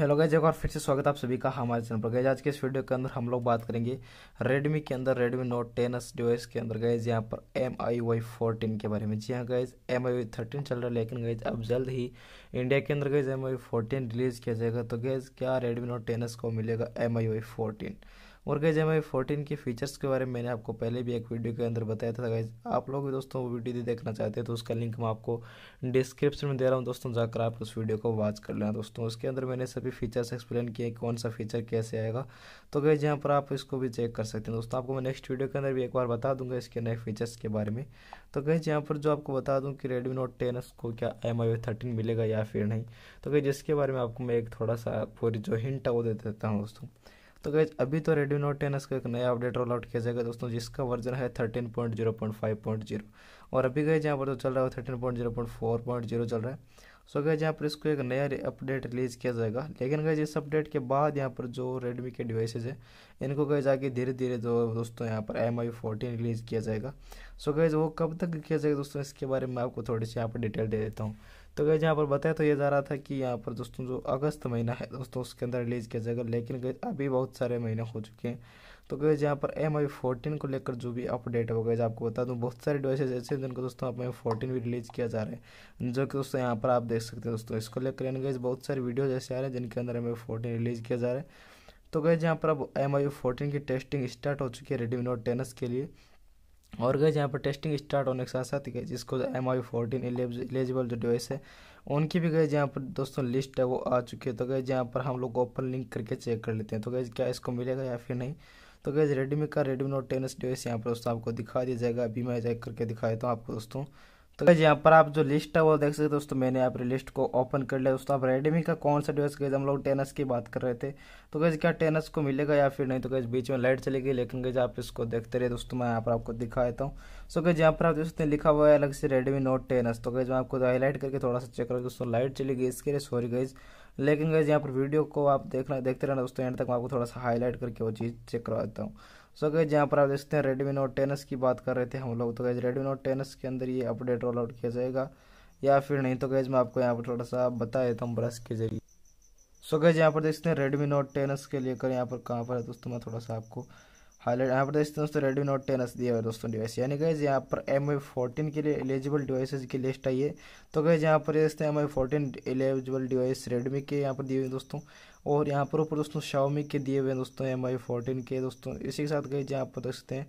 hello guys एक बार फिर से स्वागत आप सभी का हमारे चैनल पर गए आज के इस वीडियो के अंदर हम लोग बात करेंगे रेडमी के अंदर Redmi Note ten S device के अंदर गए यहाँ पर एम आई वाई फोर्टीन के बारे में जी हाँ गए एम आई वाई थर्टीन चल रहा है लेकिन गए अब जल्द ही इंडिया के अंदर गए एम आई फोर्टीन रिलीज़ किया जाएगा तो गए क्या रेडमी नोट टेन को मिलेगा एम आई वाई फोर्टीन और गैज एम आई फोर्टीन के फीचर्स के बारे में मैंने आपको पहले भी एक वीडियो के अंदर बताया था गाइज आप लोग भी दोस्तों वो वीडियो देखना चाहते हैं तो उसका लिंक मैं आपको डिस्क्रिप्शन में दे रहा हूँ दोस्तों जाकर आप उस वीडियो को वॉच कर लेना दोस्तों उसके अंदर मैंने सभी फीचर्स एक्सप्लेन किए कौन सा फीचर कैसे आएगा तो गैज जहाँ पर आप इसको भी चेक कर सकते हैं दोस्तों आपको मैं नेक्स्ट वीडियो के अंदर भी एक बार बता दूंगा इसके नए फीचर्स के बारे में तो गैज जहाँ पर जो आपको बता दूँ कि रेडमी नोट टेन को क्या एम आई थर्टीन मिलेगा या फिर नहीं तो गई जिसके बारे में आपको मैं एक थोड़ा सा पूरी जो हिंट है वो दे देता हूँ दोस्तों तो गैज अभी तो रेडमी नोट टेन का एक नया अपडेट रोल आउट किया जाएगा दोस्तों जिसका वर्जन है thirteen point zero point five point zero और अभी गए जहाँ पर तो चल रहा है thirteen point zero point four point zero चल रहा है सो गए यहाँ पर इसको एक नया अपडेट रिलीज किया जाएगा लेकिन गए इस अपडेट के बाद यहाँ पर जो रेडमी के डिवाइसेज है इनको गए जाके धीरे धीरे जो दोस्तों यहाँ पर एम आई फोर्टीन रिलीज़ किया जाएगा सो गए वो कब तक किया जाएगा दोस्तों इसके बारे में आपको थोड़ी सी यहाँ पर डिटेल दे देता हूँ तो गए यहाँ पर बताया तो ये जा रहा था कि यहाँ पर दोस्तों जो अगस्त महीना है दोस्तों उसके अंदर रिलीज़ किया जाएगा लेकिन गए अभी बहुत सारे महीने हो चुके हैं तो गए यहाँ पर एम आई फोर्टीन को लेकर जो भी अपडेट हो गए आपको बता दूँ बहुत सारे डिवाइसेज ऐसे हैं जिनको दोस्तों एम आई फोर्टीन भी रिलीज़ किया जा रहा है जो कि दोस्तों यहाँ पर आप देख सकते हैं दोस्तों इसको लेकर एन गए बहुत सारे वीडियोज ऐसे आ रहे हैं जिनके अंदर एम आई फोर्टीन रिलीज़ किया जा रहा है तो गए यहाँ पर अब एम आई फोर्टीन की टेस्टिंग स्टार्ट हो चुकी है रेडमी नोट टेनस के लिए और गए यहाँ पर टेस्टिंग स्टार्ट होने के साथ साथ गए जिसको एम आई फोर्टीन एलिजिबल जो डिवाइस है उनकी भी गए जहाँ पर दोस्तों लिस्ट है वो आ चुकी है तो गए जहाँ पर हम लोग ओपन लिंक करके चेक कर लेते हैं तो गए क्या इसको मिलेगा या फिर नहीं तो गए रेडमी का Redmi Note ten S device यहाँ पर दोस्तों आपको दिखा दिया जाएगा अभी मैं चेक करके दिखाया था आपको दोस्तों तो यहाँ पर आप जो लिस्ट है वो देख सकते हो दोस्तों मैंने यहाँ पर लिस्ट को ओपन कर लिया दोस्तों आप रेडमी का कौन सा डिवाइस गए हम लोग टेनस की बात कर रहे थे तो कैसे क्या टेनस को मिलेगा या फिर नहीं तो कैसे बीच में लाइट चली गई लेकिन कैसे आप इसको देखते रहे दोस्तों मैं यहाँ पर आपको दिखा देता हूँ सो कैसे यहाँ पर आप दोस्तों लिखा हुआ है अलग से रेडमी नोट टेनस तो कैसे मैं आपको हाईलाइट करके थोड़ा सा चेक करूँ दोस्तों लाइट चली गई इसके लिए सॉरी गई लेकिन गैस यहाँ पर वीडियो को आप देखना देखते रहना दोस्तों एंड तक मैं आपको थोड़ा सा हाईलाइट करके वो चीज़ चेक करवा देता हूँ सो गए यहाँ पर आप देख सकते हैं रेडमी नोट टेनस की बात कर रहे थे हम लोग तो गए रेडमी नोट टेनस के अंदर ये अपडेट रोल आउट किया जाएगा या फिर नहीं तो गए मैं आपको यहाँ पर थोड़ा सा बता देता हूँ ब्रश के जरिए सो गए यहाँ पर देख सकते हैं रेडमी नोट टेनस के लेकर यहाँ पर कहाँ पर है दोस्तों मैं थोड़ा सा आपको हाईलाइट यहाँ पर देखते हैं दोस्तों रेडमी नोट टेन एस दिया हुआ है दोस्तों डिवाइस यानी गैज यहाँ पर एम आई फोर्टीन के लिए एलिजिबल डिवाइसेज की लिस्ट आई है तो गैज यहाँ पर देखते हैं M I fourteen eligible device Redmi के यहाँ पर दिए हुए हैं दोस्तों और यहाँ पर ऊपर दोस्तों शाओमी के दिए हुए हैं दोस्तों एम आई फोर्टीन के दोस्तों इसी के साथ गए यहाँ पर देख सकते हैं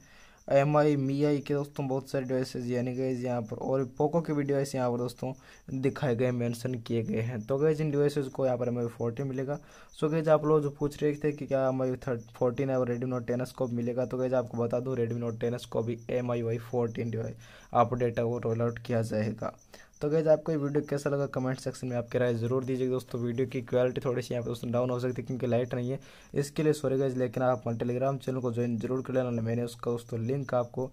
एम आई मी आई के दोस्तों बहुत सारे डिवाइसेज यानी गए यहाँ पर और पोको के भी डिवाइस यहाँ पर दोस्तों दिखाए गए मेंशन किए गए हैं तो गए इन डिवाइसेज को यहाँ पर एम आई फोर्टीन मिलेगा सो गए आप लोग जो पूछ रहे थे कि क्या एम आई फोर्टीन है और रेडमी नोट टेन को मिलेगा तो गए आपको बता दूँ रेडमी नोट टेन को भी M I Y fourteen device आप डेटा को रोल आउट किया जाएगा तो गैज़ आपको ये वीडियो कैसा लगा कमेंट सेक्शन में आपकी राय ज़रूर दीजिएगा दोस्तों वीडियो की क्वालिटी थोड़ी सी यहाँ पर दोस्तों डाउन हो सकती है क्योंकि लाइट नहीं है इसके लिए सॉरी गैज़ लेकिन आप अपने टेलीग्राम चैनल को ज्वाइन जरूर कर लेना मैंने उसका दोस्तों लिंक आपको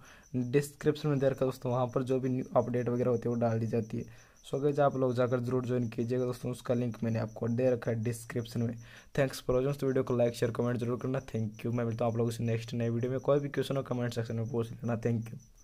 डिस्क्रिप्शन में दे रखा दोस्तों वहाँ पर जो भी न्यू अपडेट वगैरह होती है वो डाल दी जाती है सो गैज आप लोग जाकर जरूर ज्वाइन कीजिएगा दोस्तों उसका लिंक मैंने आपको दे रखा है डिस्क्रिप्शन में थैंक्स फॉर वॉचिंग वीडियो को लाइक शेयर कमेंट जरूर करना थैंक यू मैं मिलता हूँ आप लोगों से नेक्स्ट नए वीडियो में कोई भी क्वेश्चन हो कमेंट सेक्शन में पूछ लेना थैंक यू